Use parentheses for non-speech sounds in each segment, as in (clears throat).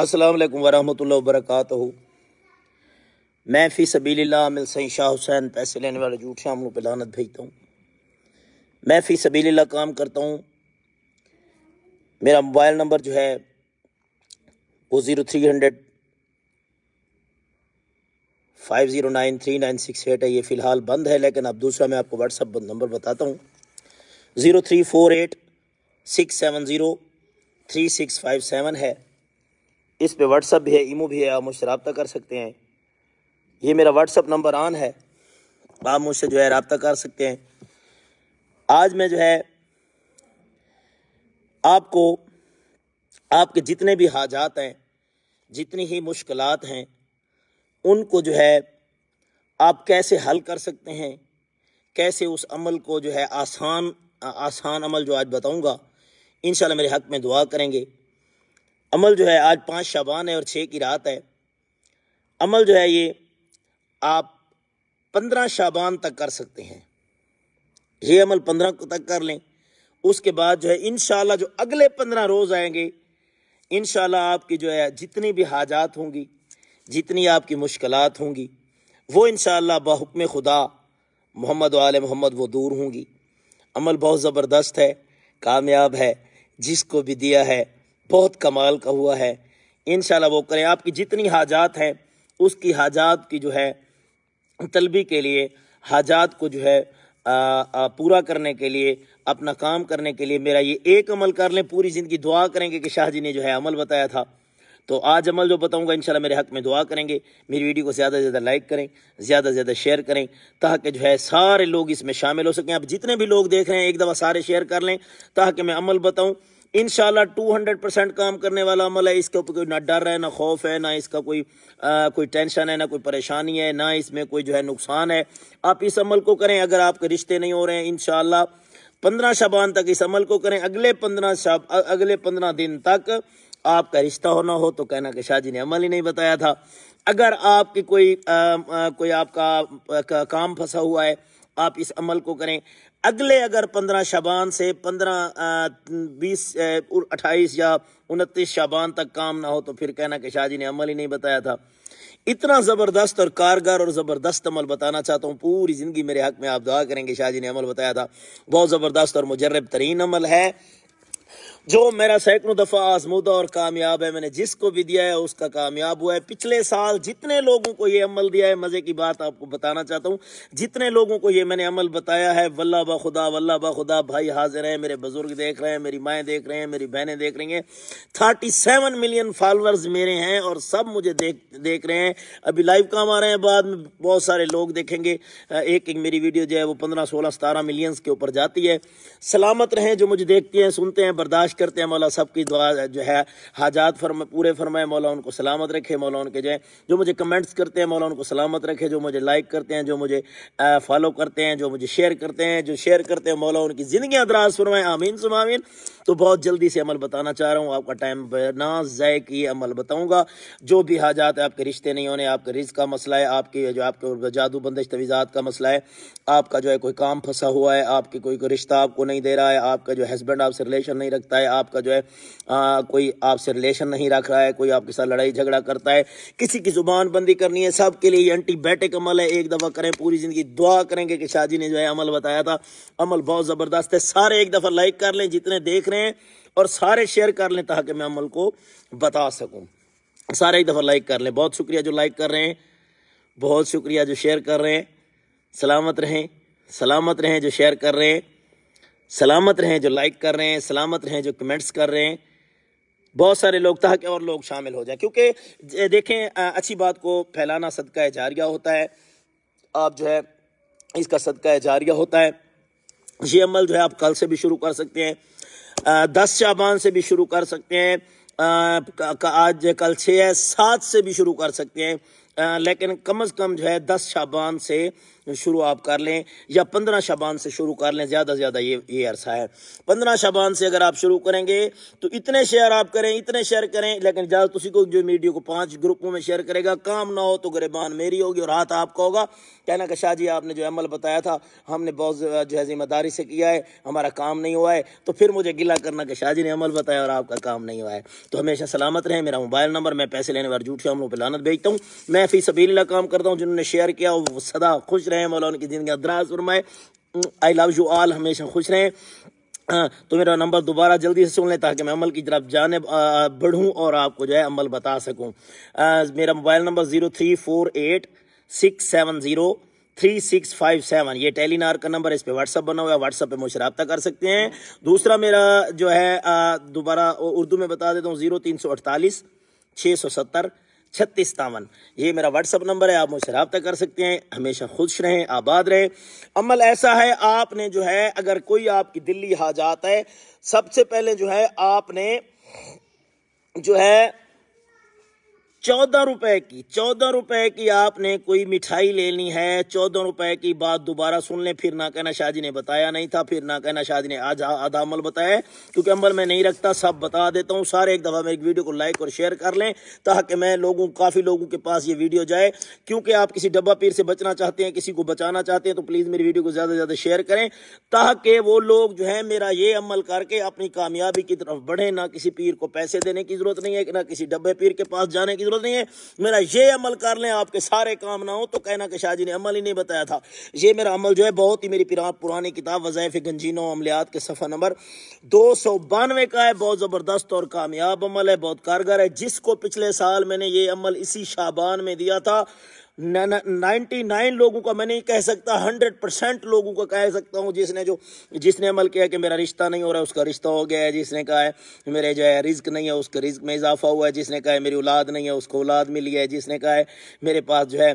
अस्सलाम वालेकुम वरहमतुल्लाहि व बरकातहू मैं फ़ी सबील्ला मिल सही शाह हुसैन पैसे लेने वाले झूठ शाम पर लानत भेजता हूँ मैं फ़ी सबील्ला काम करता हूँ मेरा मोबाइल नंबर जो है वो zero three hundred five zero nine three nine six eight है ये फ़िलहाल बंद है लेकिन अब दूसरा मैं आपको व्हाट्सअप नंबर बताता हूँ zero three four eight six seven zero three six five seven है इस पे व्हाट्सअप भी है ईमो भी है आप मुझसे रबता कर सकते हैं ये मेरा व्हाट्सअप नंबर ऑन है आप मुझसे जो है रबता कर सकते हैं आज मैं जो है आपको आपके जितने भी हाजात हैं जितनी ही मुश्किल हैं उनको जो है आप कैसे हल कर सकते हैं कैसे उस अमल को जो है आसान आसान अमल जो आज बताऊंगा इन मेरे हक में दुआ करेंगे अमल जो है आज पाँच शाबान है और छः की रात है अमल जो है ये आप पंद्रह शाबान तक कर सकते हैं ये अमल पंद्रह तक कर लें उसके बाद जो है इन जो अगले पंद्रह रोज़ आएंगे इन आपकी जो है जितनी भी हाजात होंगी जितनी आपकी मुश्किल होंगी वो इन बहुक्म खुदा मोहम्मद वाल मोहम्मद वो दूर होंगी अमल बहुत ज़बरदस्त है कामयाब है जिसको भी दिया है बहुत कमाल का हुआ है इन वो करें आपकी जितनी हाजात हैं उसकी हाजात की जो है तलबी के लिए हाजात को जो है आ, आ, पूरा करने के लिए अपना काम करने के लिए मेरा ये एक अमल कर लें पूरी ज़िंदगी दुआ करेंगे कि शाह जी ने जो है अमल बताया था तो आज अमल जो बताऊंगा इंशाल्लाह मेरे हक में दुआ करेंगे मेरी वीडियो को ज़्यादा से ज़्यादा लाइक करें ज़्यादा से ज़्यादा शेयर करें ताकि जो है सारे लोग इसमें शामिल हो सकें आप जितने भी लोग देख रहे हैं एक दफ़ा सारे शेयर कर लें ताकि मैं अमल बताऊँ इन टू हंड्रेड परसेंट काम करने वाला अमल है इसके ऊपर कोई ना डर है ना खौफ है ना इसका कोई आ, कोई टेंशन है ना कोई परेशानी है ना इसमें कोई जो है नुकसान है आप इस अमल को करें अगर आपके रिश्ते नहीं हो रहे हैं इन पंद्रह शबान तक इस अमल को करें अगले पंद्रह शब अगले पंद्रह दिन तक आपका रिश्ता होना हो तो कहना कि शाह जी ने अमल ही नहीं बताया था अगर आपकी कोई आ, आ, कोई आपका आ, का, काम फंसा हुआ है आप इस अमल को करें अगले अगर पंद्रह शाबान से पंद्रह बीस अट्ठाईस या उनतीस शाबान तक काम ना हो तो फिर कहना कि शाहजी ने अमल ही नहीं बताया था इतना ज़बरदस्त और कारगर और ज़बरदस्त अमल बताना चाहता हूँ पूरी ज़िंदगी मेरे हक में आप दुआ करेंगे शाहजी ने अमल बताया था बहुत ज़बरदस्त और मुजरब तरीन अमल है जो मेरा सैकड़ों दफ़ा आजमूदा और कामयाब है मैंने जिसको भी दिया है उसका कामयाब हुआ है पिछले साल जितने लोगों को ये अमल दिया है मज़े की बात आपको बताना चाहता हूँ जितने लोगों को ये मैंने अमल बताया है वल्ला बा खुदा वल्ला बा खुदा भाई हाजिर है मेरे बुजुर्ग देख रहे हैं मेरी माए देख रहे हैं मेरी बहनें देख रही हैं थर्टी सेवन मिलियन फॉलोअर्स मेरे हैं और सब मुझे देख देख रहे हैं अभी लाइव काम आ रहे हैं बाद में बहुत सारे लोग देखेंगे एक एक मेरी वीडियो जो है वो पंद्रह सोलह सतारह मिलियंस के ऊपर जाती है सलामत रहें जो मुझे देखते हैं सुनते हैं बर्दाश्त करते हैं मौला सबकी दुआ जो है हाजात फरमा पूरे फरमाए मौला उनको सलामत रखे मौला उनके जाए जो मुझे कमेंट्स करते हैं मौला उनको सलामत रखे जो मुझे लाइक करते हैं जो मुझे फॉलो करते हैं जो मुझे शेयर करते हैं जो शेयर करते हैं मौला उनकी ज़िंदगी दराज फरमाए आमीन सुमामीन तो बहुत जल्दी से अमल बताना चाह रहा हूँ आपका टाइम ना जय की अमल बताऊँगा जो भी हाजात है आपके रिश्ते नहीं होने आपके रिज का मसला है आपके जो आपके जादू बंदिश तवीज़ात का मसला है आपका जो है कोई काम फंसा हुआ है आपकी कोई रिश्ता आपको नहीं दे रहा है आपका जो हस्बैंड आपसे रिलेशन नहीं रखता है है आपका जो है आ, कोई आपसे रिलेशन नहीं रख रहा है कोई आपके साथ लड़ाई झगड़ा करता है किसी की जुबान बंदी करनी है सबके लिए एंटीबायोटिक अमल है एक दफ़ा करें पूरी ज़िंदगी दुआ करेंगे कि शाहजी ने जो है अमल बताया था अमल बहुत ज़बरदस्त है सारे एक दफ़ा लाइक कर लें जितने देख रहे हैं और सारे शेयर कर लें ताकि मैं अमल को बता सकूं सारे एक दफ़ा लाइक कर लें बहुत शुक्रिया जो लाइक कर रहे हैं बहुत शुक्रिया जो शेयर कर रहे हैं सलामत रहें सलामत रहें जो शेयर कर रहे हैं सलामत रहें जो लाइक कर रहे हैं सलामत रहें जो कमेंट्स कर रहे हैं बहुत सारे लोग तहक और लोग शामिल हो जाएं क्योंकि देखें अच्छी बात को फैलाना सदका जारिया होता है आप जो है इसका सदका जारिया होता है ये अमल जो है आप कल से भी शुरू कर सकते हैं दस शाबान से भी शुरू कर सकते हैं आज कल छः है सात से भी शुरू कर सकते हैं लेकिन कम अज़ कम जो है दस शाबान से शुरू आप कर लें या पंद्रह शबान से शुरू कर लें ज़्यादा से ज़्यादा ये ये अरसा है पंद्रह शबान से अगर आप शुरू करेंगे तो इतने शेयर आप करें इतने शेयर करें लेकिन ज़्यादा तुम को जो मीडियो को पाँच ग्रुपों में शेयर करेगा काम ना हो तो गरीबान मेरी होगी और हाथ आपका होगा कहना कि शाह जी आपने जो अमल बताया था हमने बहुत जो है जिम्मेदारी से किया है हमारा काम नहीं हुआ है तो फिर मुझे गिला करना कि शाह जी ने अमल बताया और आपका काम नहीं हुआ है तो हमेशा सलामत रहे मेरा मोबाइल नंबर मैं पैसे लेने वाले झूठे हम लोग पर लानत भेजता हूँ मैं फीस सबीला काम करता हूँ जिन्होंने शेयर किया वो सदा खुश रहे रहें मौला उनकी जिंदगी दराज फरमाए आई लव यू आल हमेशा खुश रहें हाँ, तो मेरा नंबर दोबारा जल्दी से सुन लें ताकि मैं अमल की तरफ जाने बढ़ूँ और आपको जो है अमल बता सकूँ मेरा mobile number zero three four eight six seven zero three six five seven ये टेलीनार का नंबर इस पर व्हाट्सअप बना हुआ है व्हाट्सअप पर मुझे रबता कर सकते हैं दूसरा मेरा जो है दोबारा उर्दू में बता देता हूँ ज़ीरो तीन सौ अड़तालीस छः सौ सत्तर छत्तीस सतावन ये मेरा व्हाट्सअप नंबर है आप मुझसे रबता कर सकते हैं हमेशा खुश रहें आबाद रहें अमल ऐसा है आपने जो है अगर कोई आपकी दिल्ली हाजात है सबसे पहले जो है आपने जो है चौदह रुपए की चौदह रुपए की आपने कोई मिठाई लेनी है चौदह रुपए की बात दोबारा सुन ले फिर ना कहना शाहजी ने बताया नहीं था फिर ना कहना शाहजी ने आज आधा अमल बताया क्योंकि अमल मैं नहीं रखता सब बता देता हूँ सारे एक दफ़ा मेरी वीडियो को लाइक और शेयर कर लें ताकि मैं लोगों काफ़ी लोगों के पास ये वीडियो जाए क्योंकि आप किसी डब्बा पीर से बचना चाहते हैं किसी को बचाना चाहते हैं तो प्लीज़ मेरी वीडियो को ज़्यादा से ज़्यादा शेयर करें ताकि वो लोग जो है मेरा ये अमल करके अपनी कामयाबी की तरफ बढ़े ना किसी पीर को पैसे देने की ज़रूरत नहीं है ना किसी डब्बे पीर के पास जाने की जरूरत नहीं है मेरा ये अमल कर लें आपके सारे काम ना हो तो कहना कि शाहजी ने अमल ही नहीं बताया था ये मेरा अमल जो है बहुत ही मेरी पुरानी किताब वजायफ गंजीनो अमलियात के सफ़ा नंबर दो सौ बानवे का है बहुत ज़बरदस्त और कामयाब अमल है बहुत कारगर है जिसको पिछले साल मैंने ये अमल इसी शाबान में दिया था नाइन्टी नाइन लोगों का मैं नहीं कह सकता हंड्रेड परसेंट लोगों का कह सकता हूँ जिसने जो जिसने अमल किया कि मेरा रिश्ता नहीं हो रहा है उसका रिश्ता हो गया है जिसने कहा है मेरे जो है रिज्क नहीं है उसके रिज्क में इजाफा हुआ है जिसने कहा है मेरी औलाद नहीं है उसको औलाद मिली है जिसने कहा है मेरे पास जो है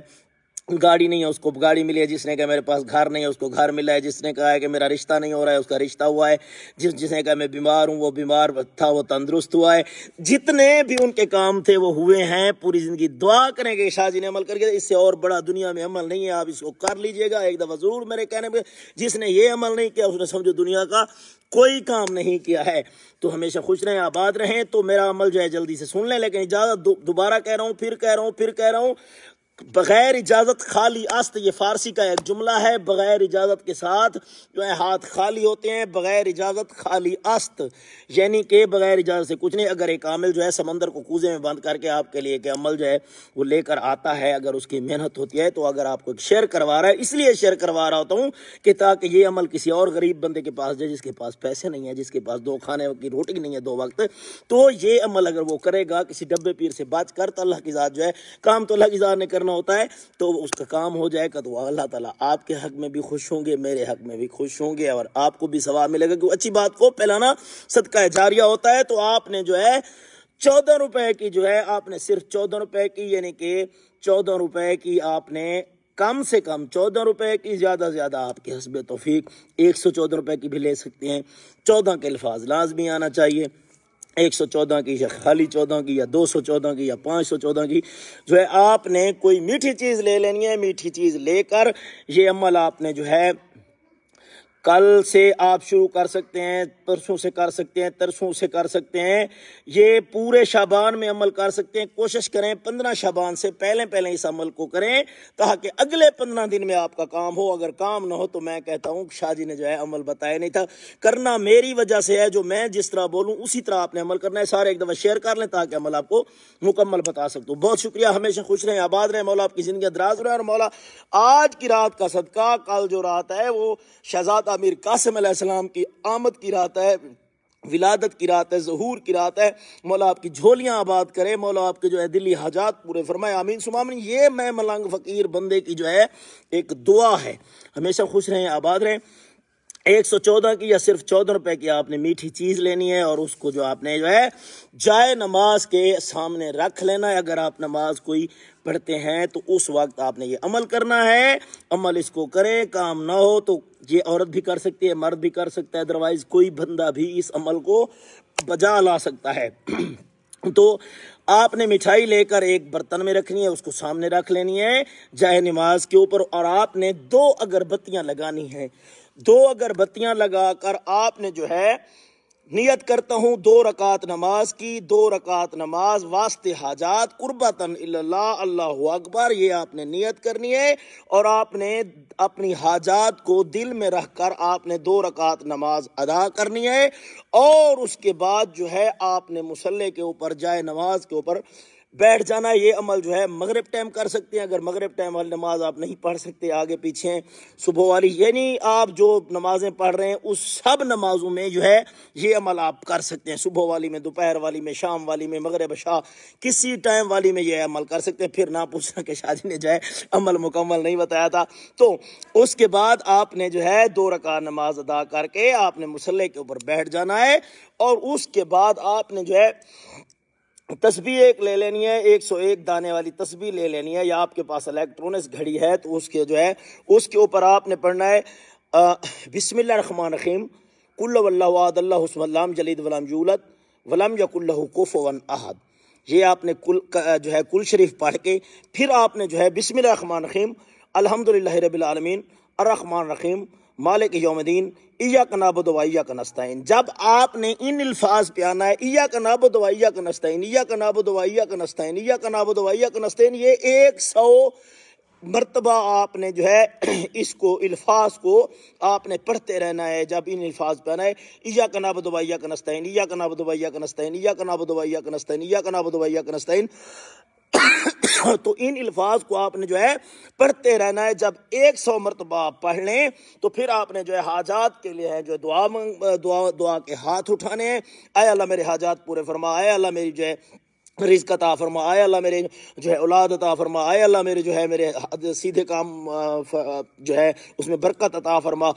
गाड़ी नहीं है उसको गाड़ी मिली है जिसने कहा मेरे पास घर नहीं है उसको घर मिला है जिसने कहा है कि मेरा रिश्ता नहीं हो रहा है उसका रिश्ता हुआ है जिस जिसने कहा मैं बीमार हूँ वो बीमार था वो तंदुरुस्त हुआ है जितने भी उनके काम थे वो हुए हैं पूरी ज़िंदगी दुआ करें कि शाहजी ने अमल करके इससे और बड़ा दुनिया में अमल नहीं है आप इसको कर लीजिएगा एक दफ़ा ज़रूर मेरे कहने पर जिसने ये अमल नहीं किया उसने समझो दुनिया का कोई काम नहीं किया है तो हमेशा खुश रहें आबाद रहें तो मेरा अमल जो है जल्दी से सुन लें लेकिन ज्यादा दोबारा कह रहा हूँ फिर कह रहा हूँ फिर कह रहा हूँ बगैर इजाजत खाली अस्त ये फारसी का एक जुमला है बगैर इजाजत के साथ जो है हाथ खाली होते हैं बगैर इजाजत खाली अस्त यानी कि बगैर इजाजत से कुछ नहीं अगर एक आमिल जो है समंदर को कूजे में बंद करके आपके लिए एक अमल जो है वो लेकर आता है अगर उसकी मेहनत होती है तो अगर आपको एक शेयर करवा रहा है इसलिए शेयर करवा रहा होता हूँ कि ताकि ये अमल किसी और गरीब बंदे के पास जाए जिसके पास पैसे नहीं है जिसके पास दो खाने की रोटी नहीं है दो वक्त तो ये अमल अगर वो करेगा किसी डब्बे पीर से बात कर तो अल्लाह की ज़ात जो है काम तो अल्लाह की ज़ात ने करना करना होता है तो उसका काम हो जाएगा तो अल्लाह ताला आपके हक में भी खुश होंगे मेरे हक में भी खुश होंगे और आपको भी सवाब मिलेगा क्योंकि अच्छी बात को फैलाना सदका जारिया होता है तो आपने जो है चौदह रुपए की जो है आपने सिर्फ चौदह रुपए की यानी कि चौदह रुपए की आपने कम से कम चौदह रुपए की ज़्यादा से ज़्यादा आपके हसब तोफीक एक सौ चौदह रुपए की भी ले सकते हैं चौदह के अल्फाज लाजमी आना चाहिए एक सौ चौदह की या खाली चौदह की या दो सौ चौदह की या पाँच सौ चौदह की जो है आपने कोई मीठी चीज़ ले लेनी है मीठी चीज़ लेकर ये अमल आपने जो है कल से आप शुरू कर सकते हैं परसों से कर सकते हैं तरसों से कर सकते हैं ये पूरे शाबान में अमल कर सकते हैं कोशिश करें पंद्रह शाबान से पहले पहले इस अमल को करें ताकि अगले पंद्रह दिन में आपका काम हो अगर काम ना हो तो मैं कहता हूँ शाह जी ने जो है अमल बताया नहीं था करना मेरी वजह से है जो मैं जिस तरह बोलूँ उसी तरह आपने अमल करना है सारे एक दफ़ा शेयर कर लें ताकि अमल आपको मुकम्मल बता सकते हूँ बहुत शुक्रिया हमेशा खुश रहें आबाद रहें मौला आपकी ज़िंदगी दराज रहे और मौला आज की रात का सदका कल जो रात है वो शहजाद का अमीर कासिम अलैहिस्सलाम की आमद की रात है विलादत की रात है जहूर की रात है मौला आपकी झोलियाँ आबाद करे मौला आपके जो है दिल्ली हाजात पूरे फरमाए आमीन सुमामिन ये मैं मलंग फ़कीर बंदे की जो है एक दुआ है हमेशा खुश रहें आबाद रहें एक सौ चौदह की या सिर्फ चौदह रुपए की आपने मीठी चीज़ लेनी है और उसको जो आपने जो है जाए नमाज के सामने रख लेना है अगर आप नमाज कोई पढ़ते हैं तो उस वक्त आपने ये अमल करना है अमल इसको करें काम ना हो तो ये औरत भी कर सकती है मर्द भी कर सकता है अदरवाइज़ कोई बंदा भी इस अमल को बजा ला सकता है (clears throat) तो आपने मिठाई लेकर एक बर्तन में रखनी है उसको सामने रख लेनी है जाए नमाज के ऊपर और आपने दो अगरबत्तियां लगानी है दो अगरबत्तियां लगाकर आपने जो है नियत करता हूँ दो रकात नमाज की दो रकात नमाज वास्ते हाजात कुर्बतन अल्लाह अकबर ये आपने नियत करनी है और आपने अपनी हाजात को दिल में रखकर आपने दो रकात नमाज अदा करनी है और उसके बाद जो है आपने मुसल्ले के ऊपर जाए नमाज के ऊपर बैठ जाना ये अमल जो है मगरब टाइम कर सकते हैं अगर मगरब टाइम वाली नमाज आप नहीं पढ़ सकते आगे पीछे हैं सुबह वाली यानी आप जो नमाजें पढ़ रहे हैं उस सब नमाजों में जो है ये अमल आप कर सकते हैं सुबह वाली में दोपहर वाली में शाम वाली में मगरब शाह किसी टाइम वाली में यह अमल कर सकते हैं फिर ना पूछना कि शादी ने जो है अमल मुकम्मल नहीं बताया था तो उसके बाद आपने जो है दो रका नमाज अदा करके आपने मुसल्ले के ऊपर बैठ जाना है और उसके बाद आपने जो है तस्वीर एक ले लेनी है एक सौ एक दाने वाली तस्वीर ले लेनी है या आपके पास इलेक्ट्रॉनिक्स घड़ी है तो उसके जो है उसके ऊपर आपने पढ़ना है बिसमान रखीम कुल्लाम जलीद वलाम जूलत वलम यकुल्लू कोफ़वन अहद ये आपने कुल जो है कुल शरीफ पढ़ के फिर आपने जो है बिसमान रखीम अलहमदिल्ला रबीआलमीन अरहमान रखीम मालिक योमदीन ईया का नाबुद वैया का नस्ताइन जब आपने इन अल्फाज पे आना है ईया का दवाइया वैया का नस्ताइन ईया का नाबुद कनाब का नस्ताइन ईया का का नस्ताइन ये एक सौ मरतबा आपने जो है (clears throat) इसको अल्फाज को आपने पढ़ते रहना है जब इन अल्फाज पे आना है ईया का दवाइया दुबैया का नस्ताइन ईया का नाब कनाब का नस्ताइन ईया का दवाइया दुबैया का नस्ताइन ईया का का नस्ताइन तो इन अल्फाज को आपने जो है पढ़ते रहना है जब एक सौ मरतबा आप पढ़ लें तो फिर आपने जो है हाजात के लिए है जो दुआ दुआ दुआ के हाथ उठाने हैं आय अल्लाह मेरे हाजात पूरे फरमा आए अल्लाह मेरी जो है रिजकत अता फरमा आय अल्लाह मेरे जो है औलाद अता फरमा आय अल्लाह मेरे जो है मेरे सीधे काम जो है उसमें बरकत अता फरमा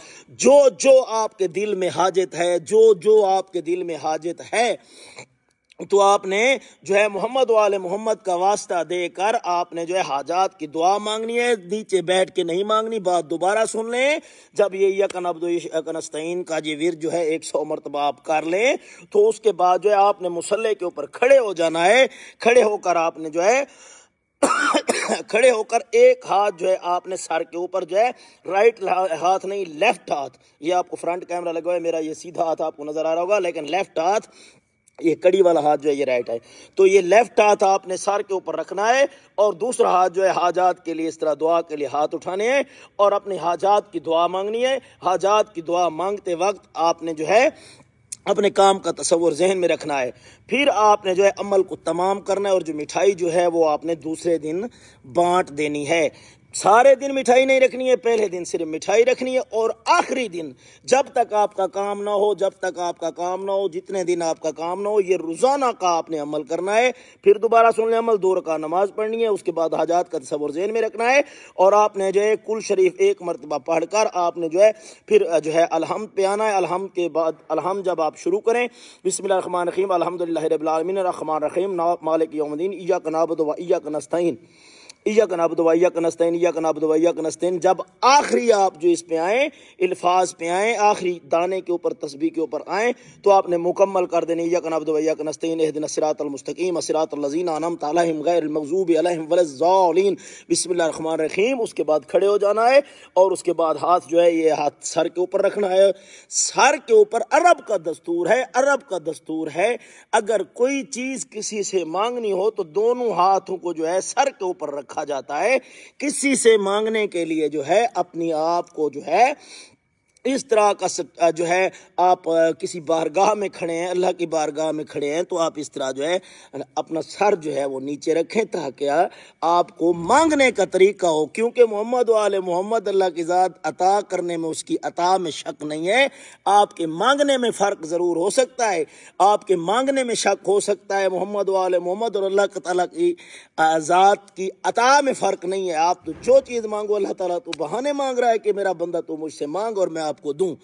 जो जो आपके दिल में हाजत है जो जो आपके दिल में हाजत है तो आपने जो है मोहम्मद वाले मोहम्मद का वास्ता देकर आपने जो है हाजात की दुआ मांगनी है नीचे बैठ के नहीं मांगनी बात दोबारा सुन लें जब ये यकन अब्दनस्तैन का जी वीर जो है एक सौ मरतबा आप कर लें तो उसके बाद जो है आपने मुसल्ले के ऊपर खड़े हो जाना है खड़े होकर आपने जो है (coughs) खड़े होकर एक हाथ जो है आपने सर के ऊपर जो है राइट हाथ नहीं लेफ्ट हाथ ये आपको फ्रंट कैमरा लगा हुआ है मेरा ये सीधा हाथ आपको नजर आ रहा होगा लेकिन लेफ्ट हाथ ये कड़ी वाला हाथ जो है ये राइट है तो ये लेफ्ट हाथ आपने सर के ऊपर रखना है और दूसरा हाथ जो है हाजात के लिए इस तरह दुआ के लिए हाथ उठाने हैं और अपने हाजात की दुआ मांगनी है हाजात की दुआ मांगते वक्त आपने जो है अपने काम का तस्वर जहन में रखना है फिर आपने जो है अमल को तमाम करना है और जो मिठाई जो है वो आपने दूसरे दिन बांट देनी है सारे दिन मिठाई नहीं रखनी है पहले दिन सिर्फ मिठाई रखनी है और आखिरी दिन जब तक आपका काम ना हो जब तक आपका काम ना हो जितने दिन आपका काम ना हो ये रोज़ाना का आपने अमल करना है फिर दोबारा सुन लें अमल दो रका नमाज पढ़नी है उसके बाद हाजात का तस्वर जैन में रखना है और आपने जो है कुल शरीफ एक मरतबा पढ़कर आपने जो है फिर जो है अलहम पे आना है अलहम के बाद अलहम जब आप शुरू करें बिसमान रखीम अलहमदिल्ला रखमान रखीम मालिक योमदीन ईया का व ईया का नस्तीन या कनाब दवाइया कनस्तैन या कनाब दवाइया कनस्तैन जब आखिरी आप जो इस पे आए अल्फाज पे आए आखिरी दाने के ऊपर तस्बी के ऊपर आए तो आपने मुकम्मल कर देने या कनाब दवाइया कनस्तैन एहदिन सिरातमस्तकीम सिरातलजीन आनम तम गैरमजूब वलज़ालीन बसमान रखीम उसके बाद खड़े हो जाना है और उसके बाद हाथ जो है ये हाथ सर के ऊपर रखना है सर के ऊपर अरब का दस्तूर है अरब का दस्तूर है अगर कोई चीज़ किसी से मांगनी हो तो दोनों हाथों को जो है सर के ऊपर रखा रखा जाता है किसी से मांगने के लिए जो है अपनी आप को जो है इस तरह का जो है आप किसी बारगाह में खड़े हैं अल्लाह की बारगाह में खड़े हैं तो आप इस तरह जो है अपना सर जो है वो नीचे रखें ताकि आपको मांगने का तरीका हो क्योंकि मोहम्मद वाल मोहम्मद अल्लाह की ज़ात अता करने में उसकी अता में शक नहीं है आपके मांगने में फ़र्क ज़रूर हो सकता है आपके मांगने में शक हो सकता है मोहम्मद वाल मोहम्मद और अल्लाह ताली की ज़ात की अता में फ़र्क नहीं है आप तो जो चीज़ मांगो अल्लाह ताली तो बहाने मांग रहा है कि मेरा बंदा तो मुझसे मांग और मैं आपको दूं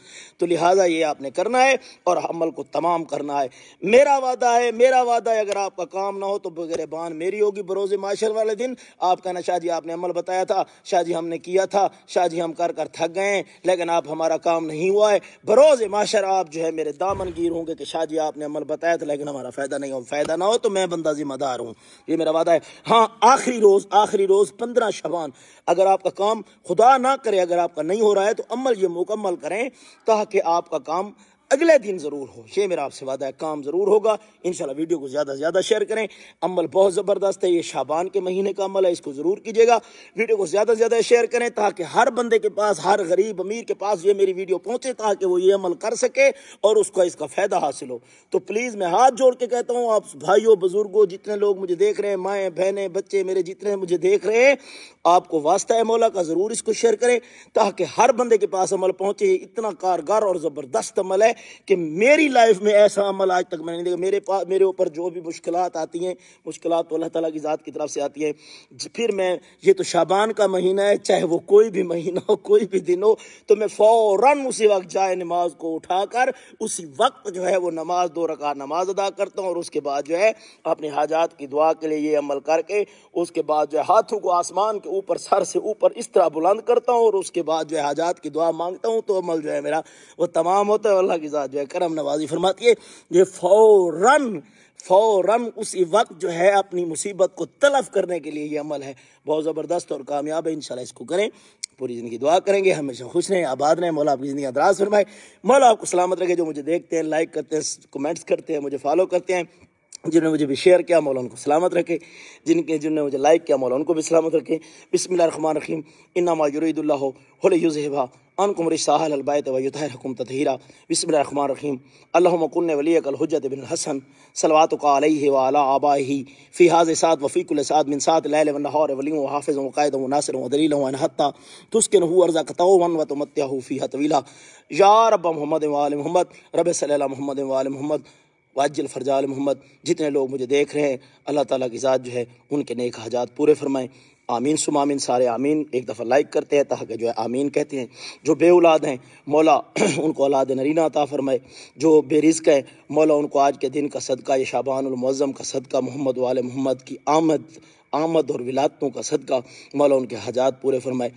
तो लिहाजा ये आपने करना है और अमल को तमाम करना है मेरा वादा है मेरा वादा है अगर आपका काम ना हो तो बगैर बान मेरी होगी बरोज़ माशर वाले दिन आप कहना शाह जी आपने अमल बताया था शाह जी हमने किया था शाह जी हम कर कर थक गए लेकिन आप हमारा काम नहीं हुआ है बरोज़ माशर आप जो है मेरे दामन गिर होंगे कि शाह जी आपने अमल बताया था लेकिन हमारा फ़ायदा नहीं हो फ़ायदा ना हो तो मैं बंदा जिम्मेदार हूँ ये मेरा वादा है हाँ आखिरी रोज़ आखिरी रोज़ पंद्रह शबान अगर आपका काम खुदा ना करे अगर आपका नहीं हो रहा है तो अमल ये मुकम्मल करें ताकि आपका काम अगले दिन ज़रूर हो ये मेरा आपसे वादा है काम ज़रूर होगा इन वीडियो को ज़्यादा से ज़्यादा शेयर करें अमल बहुत ज़बरदस्त है ये शाबान के महीने का अमल है इसको ज़रूर कीजिएगा वीडियो को ज़्यादा से ज़्यादा शेयर करें ताकि हर बंदे के पास हर गरीब अमीर के पास ये मेरी वीडियो पहुँचे ताकि वो ये अमल कर सके और उसका इसका फ़ायदा हासिल हो तो प्लीज़ मैं हाथ जोड़ के कहता हूँ आप भाइयों बुजुर्गो जितने लोग मुझे देख रहे हैं माएँ बहनें बच्चे मेरे जितने मुझे देख रहे हैं आपको वास्ता है मौला का ज़रूर इसको शेयर करें ताकि हर बंदे के पास अमल पहुँचे इतना कारगर और ज़बरदस्त अमल है कि मेरी लाइफ में ऐसा अमल आज तक मैंने नहीं देखा मेरे पास मेरे ऊपर जो भी मुश्किल आती हैं मुश्किल तो अल्लाह ताली की ज़ात की तरफ से आती हैं फिर मैं ये तो शाबान का महीना है चाहे वो कोई भी महीना हो कोई भी दिन हो तो मैं फ़ौर उसी वक्त जाए नमाज को उठाकर उसी वक्त जो है वो नमाज दो रखा नमाज अदा करता हूँ और उसके बाद जो है अपने हाजात की दुआ के लिए ये अमल करके उसके बाद जो है हाथों को आसमान के ऊपर सर से ऊपर इस तरह बुलंद करता हूँ और उसके बाद जो है हाजात की दुआ मांगता हूँ तो अमल जो है मेरा वो तमाम होता है अल्लाह की ज़ात जो है करम नवाजी फरमाती है ये फ़ौरन फ़ौरन उसी वक्त जो है अपनी मुसीबत को तलफ करने के लिए ये अमल है बहुत ज़बरदस्त और कामयाब है इनशाला इसको करें पूरी ज़िंदगी दुआ करेंगे हमेशा खुश रहें आबाद रहें मौला आपकी ज़िंदगी अदराज फरमाए मौला आपको सलामत रखे जो मुझे देखते हैं लाइक करते हैं कमेंट्स करते हैं मुझे फॉलो करते हैं जिन्होंने मुझे भी शेयर किया मौला उनको सलामत रखे जिनके जिन्होंने मुझे लाइक किया मौला उनको भी सलामत रखे बिसमान रखीम इन्ना युरीदुल्ला होल यूज़बा अनकुम रिसाहल अलबायत वयुतर हकुम तहरा बिसमान रखीम अल्लाकुन वली कलहजत बिन हसन सलवात वाला आबाही फ़िहाज साद वफ़ीकुल साद बिन सात लहर वली हाफ़ वक़ायद वनासर वदलील वनहत्ता तुस्किन हु अर्ज़ा कतो वन व तमत्या फ़ी हतवीला या रब मोहम्मद वाल मोहम्मद रब सल मोहम्मद वाल मोहम्मद वाजिल फ़रजाल मोहम्मद जितने लोग मुझे देख रहे हैं अल्लाह ताला की ज़ात जो है उनके नेक हजात पूरे फरमाएं आमीन सुम आमीन सारे आमीन एक दफ़ा लाइक करते हैं ताकि जो है आमीन कहते हैं जो बे औलाद हैं मौला (clears throat) उनको औलाद नरीना अता फरमाए जो बेरिस्क हैं मौला उनको आज के दिन का सदका ये शाबानमज़म का सदका मोहम्मद वाल मोहम्मद की आमद आमद और विलातों का सदका मौला उनके हजात पूरे फरमाए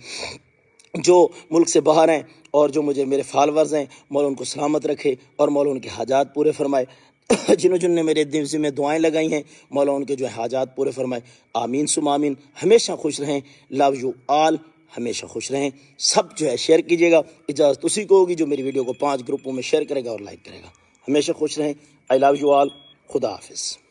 जो मुल्क से बाहर हैं और जो मुझे मेरे फॉलोअर्स हैं मौला उनको सलामत रखे और मौला उनके हाजात पूरे फरमाए (coughs) जिन्हों जिन्होंने मेरे दिन से में दुआएं लगाई हैं मौला उनके जो हाजात पूरे फरमाए आमीन सुम आमीन हमेशा खुश रहें लव यू आल हमेशा खुश रहें सब जो है शेयर कीजिएगा इजाज़त उसी को होगी जो मेरी वीडियो को पांच ग्रुपों में शेयर करेगा और लाइक करेगा हमेशा खुश रहें आई लव यू आल खुदा हाफिज़